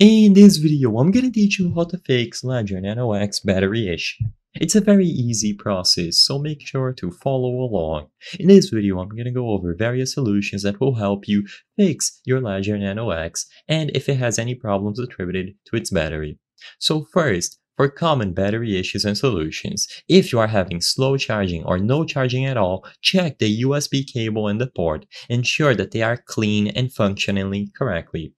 In this video, I'm gonna teach you how to fix Nano NOx battery issue. It's a very easy process, so make sure to follow along. In this video, I'm gonna go over various solutions that will help you fix your Nano NOx and if it has any problems attributed to its battery. So first, for common battery issues and solutions. If you are having slow charging or no charging at all, check the USB cable and the port. Ensure that they are clean and functioning correctly.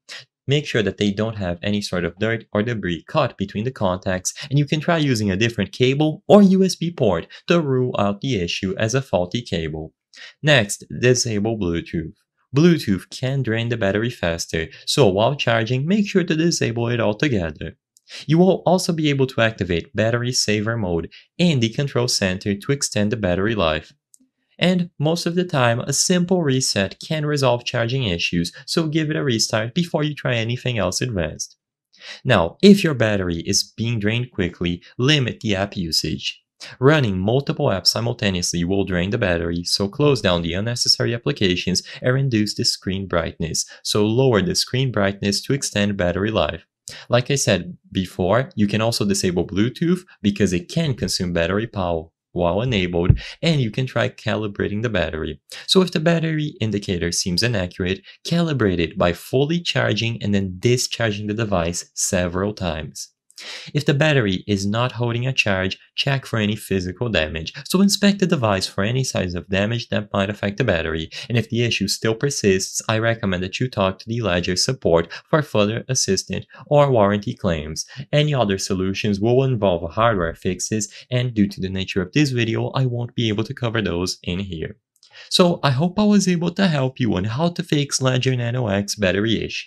Make sure that they don't have any sort of dirt or debris caught between the contacts and you can try using a different cable or USB port to rule out the issue as a faulty cable. Next, disable Bluetooth. Bluetooth can drain the battery faster, so while charging, make sure to disable it altogether. You will also be able to activate battery saver mode in the control center to extend the battery life. And most of the time, a simple reset can resolve charging issues, so give it a restart before you try anything else advanced. Now, if your battery is being drained quickly, limit the app usage. Running multiple apps simultaneously will drain the battery, so close down the unnecessary applications and reduce the screen brightness, so lower the screen brightness to extend battery life. Like I said before, you can also disable Bluetooth because it can consume battery power while enabled, and you can try calibrating the battery. So if the battery indicator seems inaccurate, calibrate it by fully charging and then discharging the device several times. If the battery is not holding a charge, check for any physical damage. So inspect the device for any signs of damage that might affect the battery, and if the issue still persists, I recommend that you talk to the Ledger support for further assistance or warranty claims. Any other solutions will involve hardware fixes, and due to the nature of this video, I won't be able to cover those in here. So I hope I was able to help you on how to fix Ledger Nano X battery issue.